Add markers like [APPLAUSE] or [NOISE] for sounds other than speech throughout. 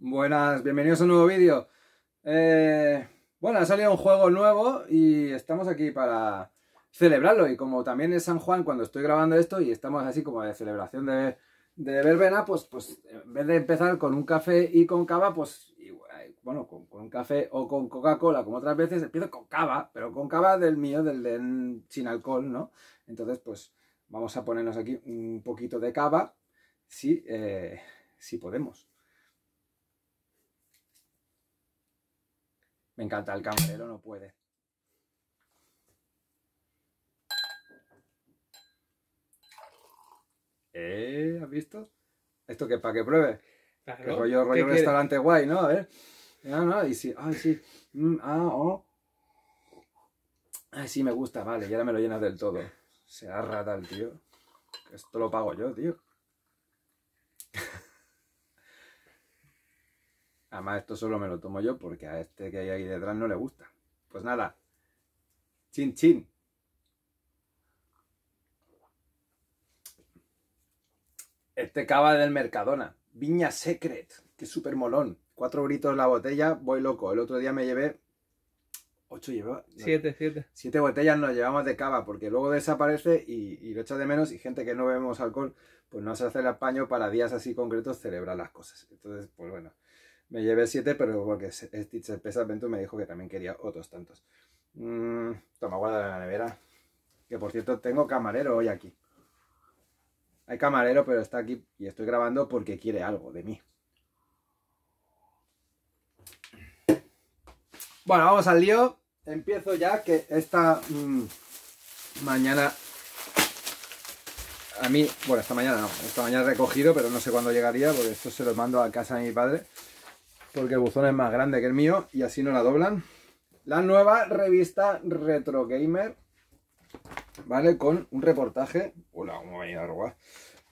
Buenas, bienvenidos a un nuevo vídeo. Eh, bueno, ha salido un juego nuevo y estamos aquí para celebrarlo. Y como también es San Juan cuando estoy grabando esto y estamos así como de celebración de, verbena, pues, pues en vez de empezar con un café y con cava, pues bueno, con, con, un café o con Coca-Cola, como otras veces, empiezo con cava, pero con cava del mío, del de sin alcohol, ¿no? Entonces, pues vamos a ponernos aquí un poquito de cava, si eh, podemos. Me encanta, el camarero no puede. ¿Eh? ¿Has visto? ¿Esto que para que pruebe? Que rollo, rollo restaurante guay, ¿no? A ver. No, no, y sí, Ah, mm, sí. ah, oh. Ay, sí, me gusta, vale, ya ahora me lo llenas del todo. Se rata el tío. Esto lo pago yo, tío. Además, esto solo me lo tomo yo porque a este que hay ahí detrás no le gusta. Pues nada. Chin, chin. Este cava del Mercadona. Viña Secret. Qué súper molón. Cuatro gritos la botella. Voy loco. El otro día me llevé... ¿Ocho llevaba? siete, siete. Siete botellas nos llevamos de cava porque luego desaparece y, lo echa de menos y gente que no bebemos alcohol pues no se hace el apaño para días así concretos celebrar las cosas. Entonces, pues bueno... Me llevé siete, pero porque Stitch este, Pesa me dijo que también quería otros tantos. Mm, toma, guarda en la nevera. Que por cierto, tengo camarero hoy aquí. Hay camarero, pero está aquí y estoy grabando porque quiere algo de mí. Bueno, vamos al lío. Empiezo ya que esta mm, mañana... A mí, bueno, esta mañana no, esta mañana he recogido, pero no sé cuándo llegaría, porque esto se lo mando a casa de mi padre porque el buzón es más grande que el mío y así no la doblan. La nueva revista Retro Gamer, ¿vale? Con un reportaje, hola, ¿cómo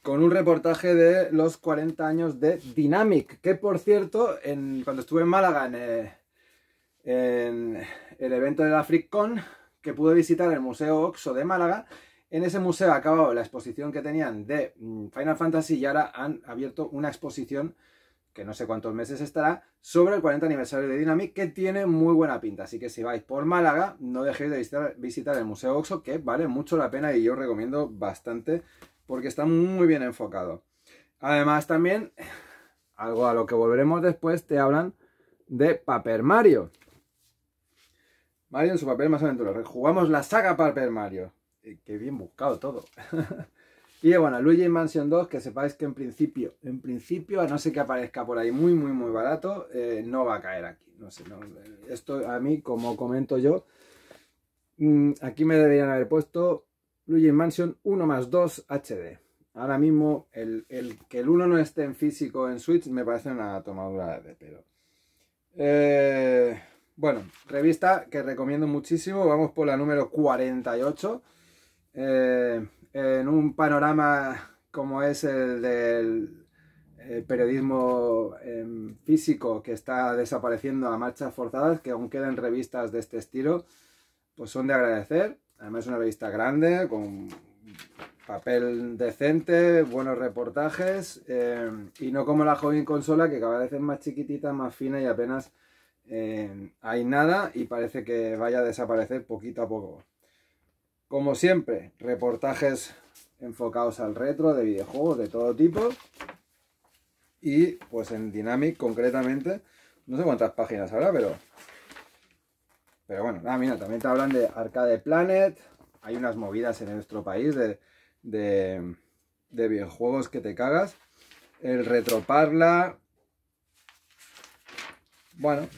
Con un reportaje de los 40 años de Dynamic, que por cierto, cuando estuve en Málaga eh, en, el evento de la FreakCon, que pude visitar el Museo Oxo de Málaga, en ese museo ha la exposición que tenían de mm, Final Fantasy y ahora han abierto una exposición que no sé cuántos meses estará, sobre el 40 aniversario de Dynamic, que tiene muy buena pinta. Así que si vais por Málaga, no dejéis de visitar, el Museo Oxo, que vale mucho la pena y yo recomiendo bastante, porque está muy bien enfocado. Además, también, [LAUGHS] algo a lo que volveremos después, te hablan de Paper Mario. Mario en su papel más aventurero. Jugamos la saga Paper Mario. Eh, qué bien buscado todo. [LAUGHS] Y bueno, Luigi Mansion 2, que sepáis que en principio, en principio, a no ser que aparezca por ahí muy, muy, muy barato, eh, no va a caer aquí. No sé, esto a mí, como comento yo, mm, aquí me deberían haber puesto Luigi Mansion 1 más 2 HD. Ahora mismo, el, que el 1 no esté en físico en Switch me parece una tomadura de pelo. Eh, bueno, revista que recomiendo muchísimo. Vamos por la número 48. Eh, en un panorama como es el del periodismo em, físico que está desapareciendo a marchas forzadas, que aún quedan revistas de este estilo, pues son de agradecer. Además es una revista grande, con papel decente, buenos reportajes, em, y no como la joven consola que cada vez es más chiquitita, más fina y apenas em, hay nada y parece que vaya a desaparecer poquito a poco. Como siempre, reportajes enfocados al retro de videojuegos de todo tipo. Y pues en Dynamic concretamente, no sé cuántas páginas habrá, pero... Pero bueno, nada, mira, también te hablan de Arcade Planet. Hay unas movidas en nuestro país de, videojuegos que te cagas. El Retro Parla, Bueno,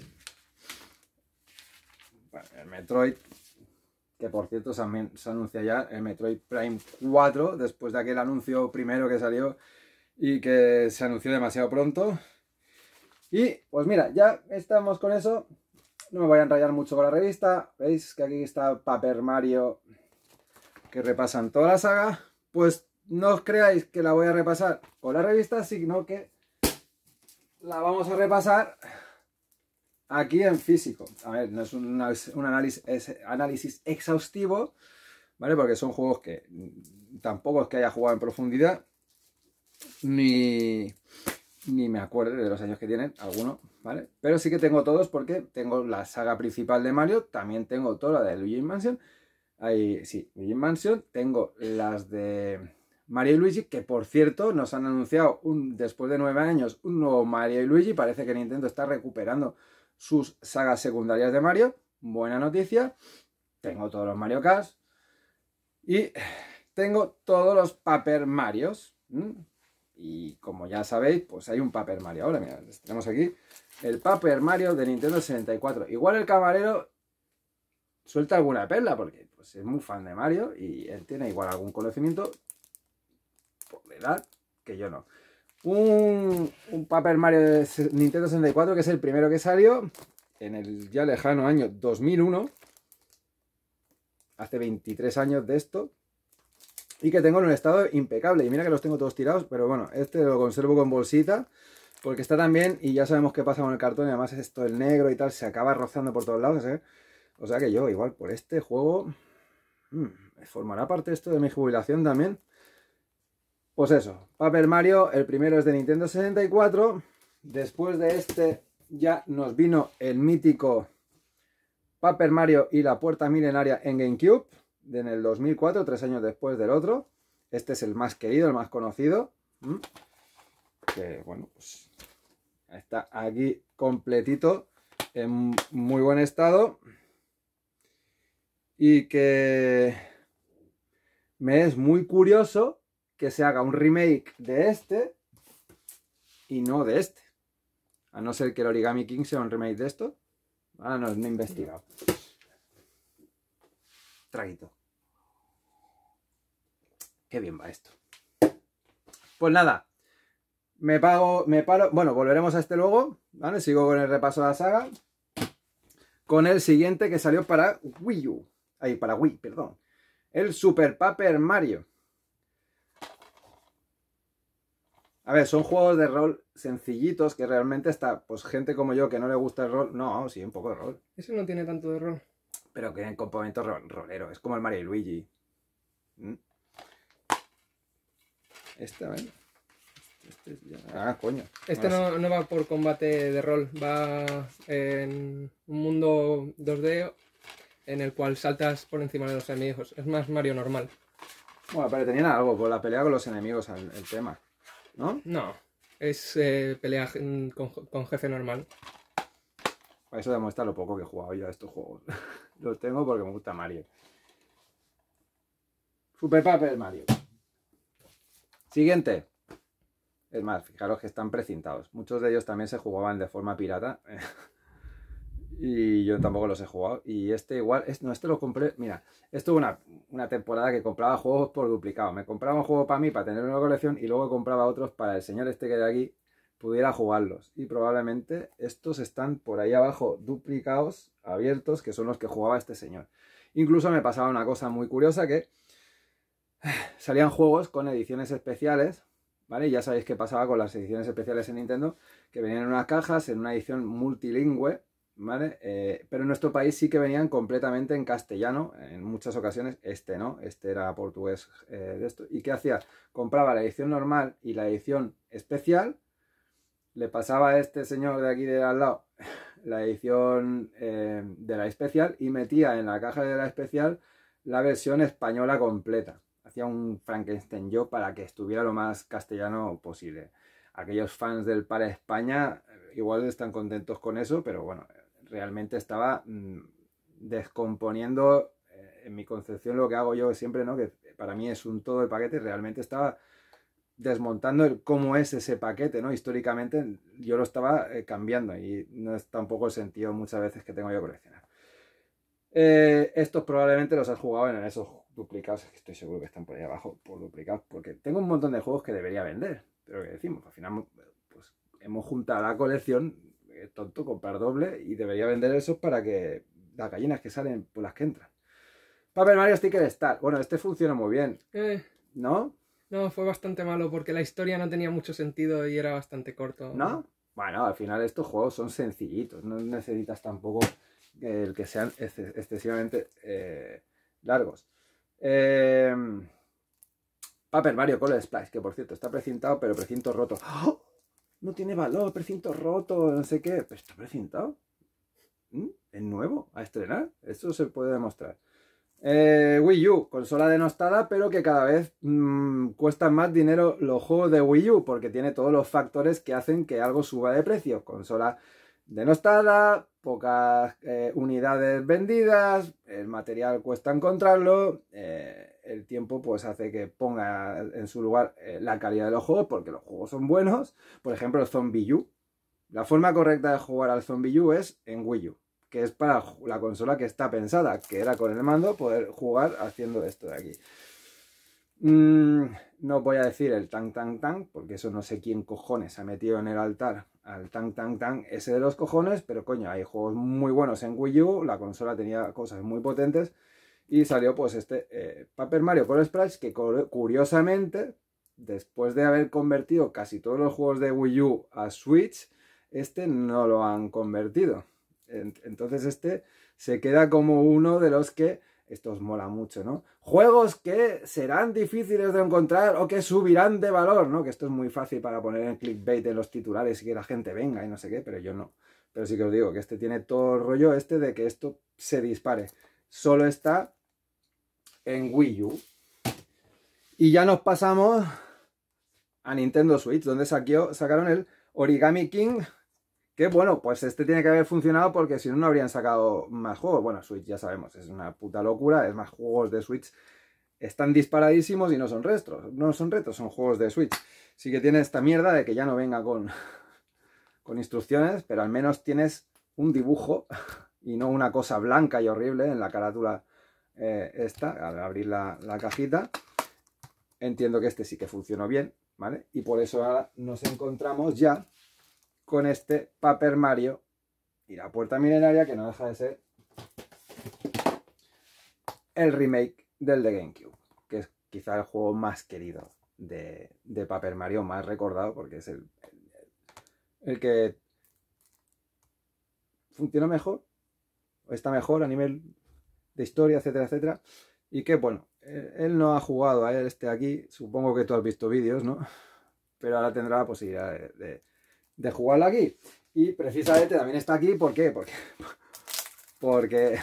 el Metroid, que por cierto se, anuncia ya el Metroid Prime 4, después de aquel anuncio primero que salió y que se anunció demasiado pronto. Y pues mira, ya estamos con eso. No me voy a enrayar mucho con la revista. Veis que aquí está Paper Mario, que repasan toda la saga. Pues no os creáis que la voy a repasar con la revista, sino que la vamos a repasar aquí en físico. A ver, no es un, análisis, exhaustivo, ¿vale? Porque son juegos que tampoco es que haya jugado en profundidad, ni, ni me acuerdo de los años que tienen, alguno, ¿vale? Pero sí que tengo todos porque tengo la saga principal de Mario, también tengo toda la de Luigi Mansion, ahí, sí, Luigi Mansion, tengo las de Mario y Luigi, que por cierto nos han anunciado un, después de nueve años un nuevo Mario y Luigi, parece que Nintendo está recuperando sus sagas secundarias de Mario. Buena noticia. Tengo todos los Mario Kart. Y tengo todos los Paper Marios. Y como ya sabéis, pues hay un Paper Mario. Ahora, mira, tenemos aquí el Paper Mario de Nintendo 64. Igual el camarero suelta alguna perla, porque pues, es muy fan de Mario y él tiene igual algún conocimiento por la edad que yo no un, Paper Mario de Nintendo 64, que es el primero que salió en el ya lejano año 2001, hace 23 años de esto, y que tengo en un estado impecable. Y mira que los tengo todos tirados, pero bueno, este lo conservo con bolsita, porque está tan bien y ya sabemos qué pasa con el cartón, y además esto, el negro y tal, se acaba rozando por todos lados, ¿eh? O sea que yo, igual, por este juego, mm, formará parte esto de mi jubilación también. Pues eso, Paper Mario, el primero es de Nintendo 64. Después de este ya nos vino el mítico Paper Mario y la puerta milenaria en GameCube, en el 2004, tres años después del otro. Este es el más querido, el más conocido. Que bueno, pues está aquí completito, en muy buen estado. Y que me es muy curioso que se haga un remake de este y no de este. A no ser que el Origami King sea un remake de esto. Ah, no, no he investigado. Traguito. Qué bien va esto. Pues nada, me pago, me paro. Bueno, volveremos a este luego, Sigo con el repaso de la saga. Con el siguiente que salió para Wii U. Ahí, para Wii, perdón. El Super Paper Mario. A ver, son juegos de rol sencillitos que realmente está, pues gente como yo que no le gusta el rol, no, sí, un poco de rol. Ese no tiene tanto de rol. Pero que en componente rolero, es como el Mario y Luigi. Mm. Este, a ver. Este, este, este, ah, coño. Este no, va por combate de rol, va en un mundo 2D en el cual saltas por encima de los enemigos. Es más Mario normal. Bueno, pero tenían algo, por la pelea con los enemigos, el, el tema. ¿no? No, es eh, pelea mm, con, jefe normal. Para eso demuestra lo poco que he jugado yo a estos juegos. [LAUGHS] Los tengo porque me gusta Mario. Super Paper Mario. Siguiente. Es más, fijaros que están precintados. Muchos de ellos también se jugaban de forma pirata. [LAUGHS] Y yo tampoco los he jugado. Y este igual, no, este lo compré. Mira, esto una, una temporada que compraba juegos por duplicado. Me compraba un juego para mí, para tener una colección, y luego compraba otros para el señor este que de aquí pudiera jugarlos. Y probablemente estos están por ahí abajo duplicados, abiertos, que son los que jugaba este señor. Incluso me pasaba una cosa muy curiosa que [SIGHS] salían juegos con ediciones especiales, ¿vale? Ya sabéis qué pasaba con las ediciones especiales en Nintendo, que venían en unas cajas, en una edición multilingüe, ¿vale? Eh, pero en nuestro país sí que venían completamente en castellano, en muchas ocasiones este, ¿no? Este era portugués eh, de esto. ¿Y qué hacía? Compraba la edición normal y la edición especial, le pasaba a este señor de aquí de al lado [LAUGHS] la edición eh, de la especial y metía en la caja de la especial la versión española completa. Hacía un Frankenstein yo para que estuviera lo más castellano posible. Aquellos fans del Para España igual están contentos con eso, pero bueno, realmente estaba mm, descomponiendo eh, en mi concepción lo que hago yo siempre, ¿no? Que para mí es un todo el paquete, realmente estaba desmontando el cómo es ese paquete, ¿no? Históricamente yo lo estaba eh, cambiando y no es tampoco el sentido muchas veces que tengo yo coleccionar. Eh, estos probablemente los has jugado en esos duplicados, que estoy seguro que están por ahí abajo por duplicados, porque tengo un montón de juegos que debería vender, pero que decimos, al final pues, hemos juntado la colección tonto, comprar doble y debería vender esos para que las gallinas que salen, por las que entran. Paper Mario Sticker Star. Bueno, este funciona muy bien. Eh. ¿No? No, fue bastante malo porque la historia no tenía mucho sentido y era bastante corto. ¿No? Bueno, al final estos juegos son sencillitos, no necesitas tampoco el que sean excesivamente eh, largos. Em, Paper Mario Color Splash, que por cierto está precintado, pero precinto roto. ¡Oh! no tiene valor, precinto roto, no sé qué. Pero está precintado. ¿Mm? Es nuevo, a estrenar. Eso se puede demostrar. Eh, Wii U, consola denostada, pero que cada vez mm, cuesta más dinero los juegos de Wii U, porque tiene todos los factores que hacen que algo suba de precio. Consola denostada, pocas eh, unidades vendidas, el material cuesta encontrarlo. Eh, el tiempo pues hace que ponga en su lugar eh, la calidad de los juegos, porque los juegos son buenos. Por ejemplo, Zombie U. La forma correcta de jugar al Zombie U es en Wii U, que es para la consola que está pensada, que era con el mando poder jugar haciendo esto de aquí. Mm, no voy a decir el Tang Tang Tang, porque eso no sé quién cojones ha metido en el altar al Tang Tang Tang ese de los cojones, pero coño, hay juegos muy buenos en Wii U, la consola tenía cosas muy potentes y salió pues este eh, Paper Mario Color Splash que curiosamente, después de haber convertido casi todos los juegos de Wii U a Switch, este no lo han convertido. Entonces este se queda como uno de los que os mola mucho, ¿no? Juegos que serán difíciles de encontrar o que subirán de valor, ¿no? Que esto es muy fácil para poner en clickbait en los titulares y que la gente venga y no sé qué, pero yo no. Pero sí que os digo que este tiene todo el rollo este de que esto se dispare. Solo está en Wii U. Y ya nos pasamos a Nintendo Switch, donde sacaron el Origami King. Que bueno, pues este tiene que haber funcionado porque si no, no habrían sacado más juegos. Bueno, Switch ya sabemos, es una puta locura. Es más, juegos de Switch están disparadísimos y no son restos. No son retos, son juegos de Switch. Sí que tiene esta mierda de que ya no venga con, [LAUGHS] con instrucciones, pero al menos tienes un dibujo y no una cosa blanca y horrible en la carátula eh, esta, al abrir la, cajita, entiendo que este sí que funcionó bien, ¿vale? Y por eso ahora nos encontramos ya con este Paper Mario y la puerta milenaria que no deja de ser el remake del de GameCube, que es quizá el juego más querido de, de Paper Mario, más recordado, porque es el, el, que funcionó mejor, está mejor a nivel de historia, etcétera, etcétera. Y que, bueno, eh, él no ha jugado a él este aquí, supongo que tú has visto vídeos, ¿no? Pero ahora tendrá la posibilidad de, de, jugarlo aquí. Y precisamente también está aquí, ¿por qué? Porque, [LAUGHS] porque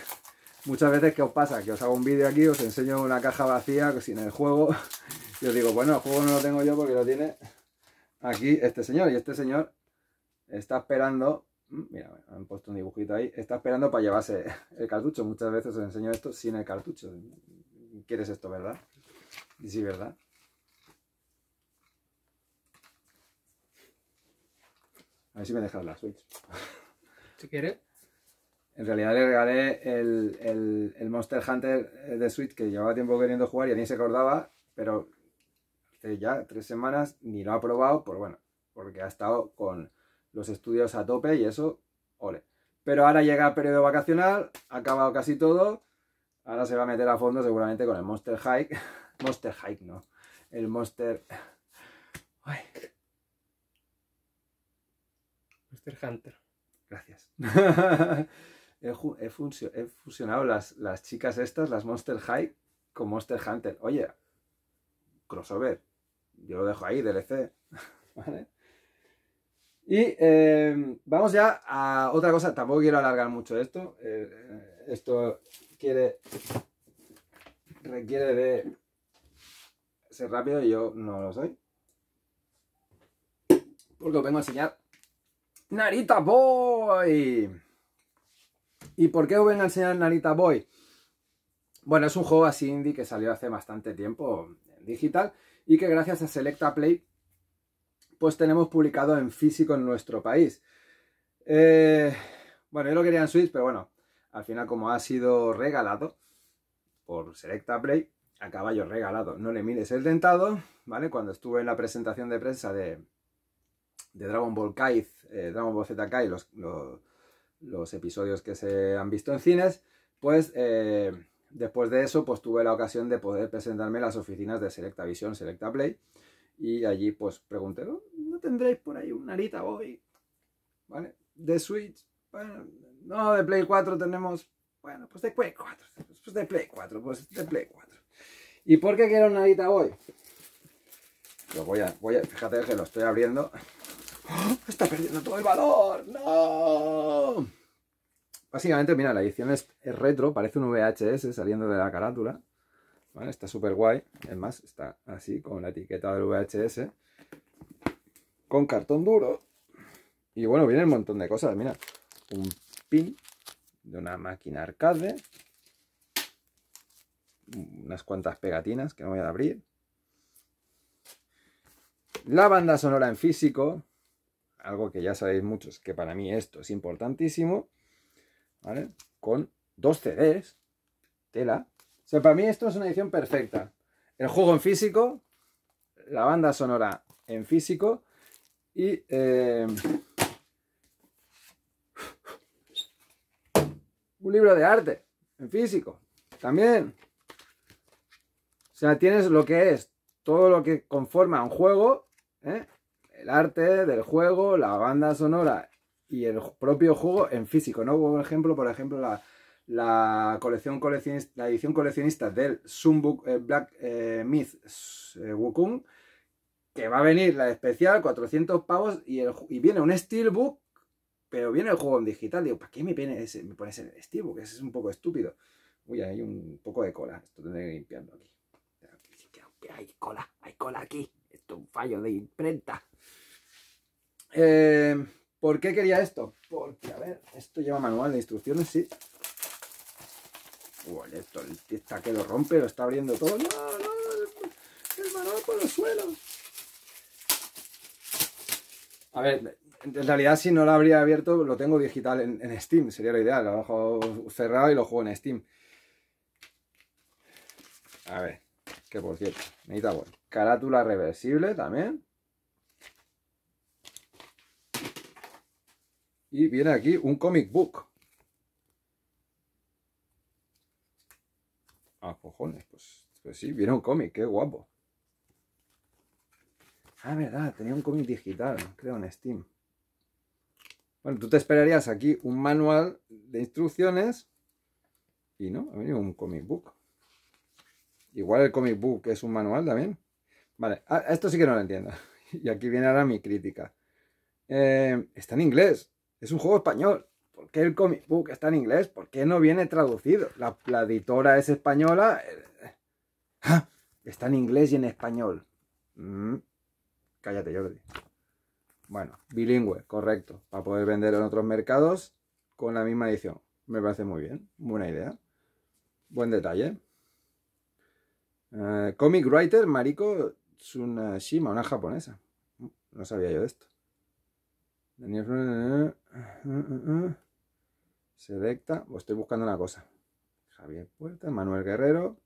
muchas veces, que os pasa? Que os hago un vídeo aquí, os enseño una caja vacía sin el juego. [LAUGHS] Y os digo, bueno, el juego no lo tengo yo porque lo tiene aquí este señor. Y este señor está esperando Mira, han puesto un dibujito ahí. Está esperando para llevarse el cartucho. Muchas veces os enseño esto sin el cartucho. ¿Quieres esto, verdad? Y sí, ¿verdad? A ver si me dejas la Switch. Si quieres. En realidad le regalé el, Monster Hunter de Switch que llevaba tiempo queriendo jugar y ni se acordaba, pero hace ya tres semanas ni lo ha probado, por bueno, porque ha estado con los estudios a tope y eso, ole. Pero ahora llega el periodo vacacional, ha acabado casi todo, ahora se va a meter a fondo seguramente con el Monster Hike. [LAUGHS] Monster Hike, no. El Monster... [SIGHS] Monster Hunter. Gracias. [LAUGHS] he, fusionado las, las chicas estas, las Monster Hike, con Monster Hunter. Oye, crossover. Yo lo dejo ahí, DLC. [LAUGHS] Y em, vamos ya a otra cosa, tampoco quiero alargar mucho esto, eh, eh, esto quiere, requiere de ser rápido y yo no lo soy. Porque os vengo a enseñar Narita Boy. ¿Y por qué os vengo a enseñar Narita Boy? Bueno, es un juego así indie que salió hace bastante tiempo en digital y que gracias a Selecta Play pues tenemos publicado en físico en nuestro país. Eh, bueno, yo lo quería en Switch, pero bueno, al final como ha sido regalado por Selecta Play, a caballo regalado, no le mires el dentado, ¿vale? Cuando estuve en la presentación de prensa de, Dragon Ball Kai, eh, Dragon Ball Z Kai, los, episodios que se han visto en cines, pues eh, después de eso, pues tuve la ocasión de poder presentarme las oficinas de Selecta Vision, Selecta Play, y allí pues pregunté, ¿no, tendréis por ahí una Narita hoy? ¿Vale? De Switch, bueno, no, de Play 4 tenemos, bueno, pues de Play 4, pues de Play 4, pues de Play 4. ¿Y por qué quiero una Narita Boy? Lo voy a, voy fíjate que lo estoy abriendo. ¡Oh! Está perdiendo todo el valor, no. Básicamente, mira, la edición es retro, parece un VHS saliendo de la carátula. Está súper guay. Es más, está así con la etiqueta del VHS. Con cartón duro. Y bueno, viene un montón de cosas. Mira, un pin de una máquina arcade. Unas cuantas pegatinas que no voy a abrir. La banda sonora en físico. Algo que ya sabéis muchos que para mí esto es importantísimo. Con dos CDs. Tela o sea, para mí esto es una edición perfecta. El juego en físico, la banda sonora en físico y... Eh, un libro de arte en físico también. O sea, tienes lo que es, todo lo que conforma un juego, ¿eh? el arte del juego, la banda sonora y el propio juego en físico, ¿no? Por ejemplo, por ejemplo, la, la colección coleccionista, la edición coleccionista del Sunbook eh, Black eh, Myth eh, Wukong, que va a venir la especial, 400 pavos, y, viene un Steelbook, pero viene el juego en digital. Digo, ¿para qué me, ese, me pones el Steelbook? Ese es un poco estúpido. Uy, hay un poco de cola. Esto tendré que ir limpiando aquí. Hay cola, hay cola aquí. Esto es un fallo de imprenta. ¿Por qué quería esto? Porque, a ver, esto lleva manual de instrucciones, sí. Uy, esto, el está que lo rompe, lo está abriendo todo. ¡No, no, no! ¡El manual por los suelos. A ver, en realidad si no lo habría abierto, lo tengo digital en, Steam. Sería lo ideal. Lo dejo cerrado y lo juego en Steam. A ver, que por cierto, necesita bueno, carátula reversible también. Y viene aquí un comic book. Ah, cojones, pues, pues sí, viene un cómic, qué guapo. Ah, verdad, tenía un cómic digital, creo, en Steam. Bueno, tú te esperarías aquí un manual de instrucciones y no, ha venido un comic book. Igual el comic book es un manual también. Vale, ah, esto sí que no lo entiendo. [LAUGHS] Y aquí viene ahora mi crítica. Eh, está en inglés, es un juego español. ¿por qué el comic book está en inglés? ¿Por qué no viene traducido? La, editora es española. Eh, ¡ah! Está en inglés y en español. Mm. Cállate, Jordi. Bueno, bilingüe, correcto. Para poder vender en otros mercados con la misma edición. Me parece muy bien. Buena idea. Buen detalle. Eh, comic writer, Mariko Tsunashima, una japonesa. No sabía yo de esto. Daniel eh, Selecta, o pues estoy buscando una cosa. Javier Puerta, Manuel Guerrero.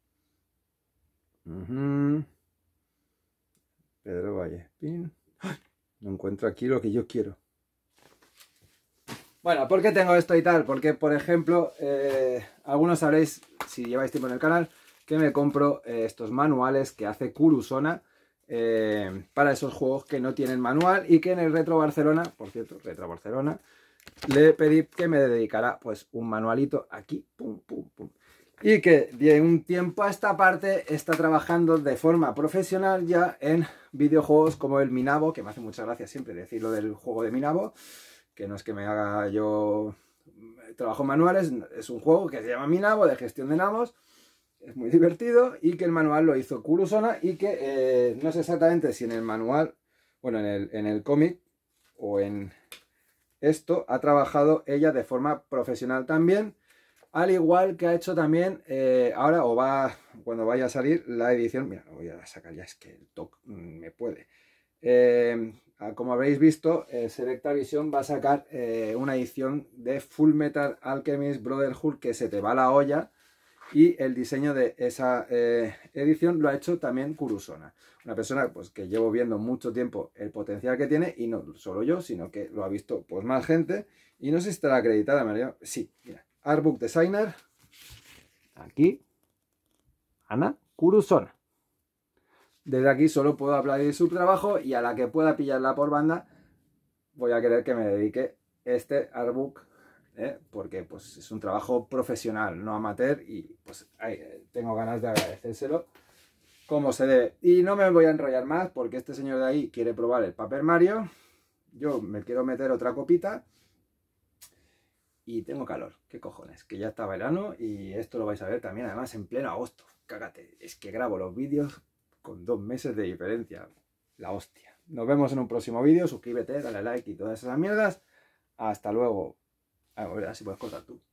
Pedro Valle. No encuentro aquí lo que yo quiero. Bueno, ¿por qué tengo esto y tal? Porque, por ejemplo, eh, algunos sabréis, si lleváis tiempo en el canal, que me compro eh, estos manuales que hace Curusona eh, para esos juegos que no tienen manual y que en el Retro Barcelona, por cierto, Retro Barcelona, le pedí que me dedicara pues un manualito aquí, Y que de un tiempo a esta parte está trabajando de forma profesional ya en videojuegos como el Minabo, que me hace mucha gracia siempre decir lo del juego de Minabo, que no es que me haga yo eh, trabajo manuales, es un juego que se llama Minabo, de gestión de nabos, es muy divertido y que el manual lo hizo Kurusona y que eh, no sé exactamente si en el manual, bueno, en el, en el cómic o en, esto ha trabajado ella de forma profesional también, al igual que ha hecho también eh, ahora o va cuando vaya a salir la edición. Mira, lo voy a sacar ya, es que el TOC me puede. Eh, como habréis visto, eh, Selecta Vision va a sacar una edición de Full Metal Alchemist Brotherhood que se te va la olla y el diseño de esa eh, edición lo ha hecho también Kurusona, una persona pues, que llevo viendo mucho tiempo el potencial que tiene, y no solo yo, sino que lo ha visto pues, más gente, y no sé si estará acreditada, María. Sí, mira, Artbook Designer, aquí, Ana Kurusona. Desde aquí solo puedo aplaudir su trabajo y a la que pueda pillarla por banda, voy a querer que me dedique este artbook ¿eh? porque pues, es un trabajo profesional, no amateur, y pues eh, tengo ganas de agradecérselo como se debe. Y no me voy a enrollar más porque este señor de ahí quiere probar el papel Mario, yo me quiero meter otra copita y tengo calor, qué cojones, que ya está verano y esto lo vais a ver también además en pleno agosto, cágate, es que grabo los vídeos con dos meses de diferencia, la hostia. Nos vemos en un próximo vídeo, suscríbete, dale like y todas esas mierdas. Hasta luego. Ahora sí puedes cortar tú.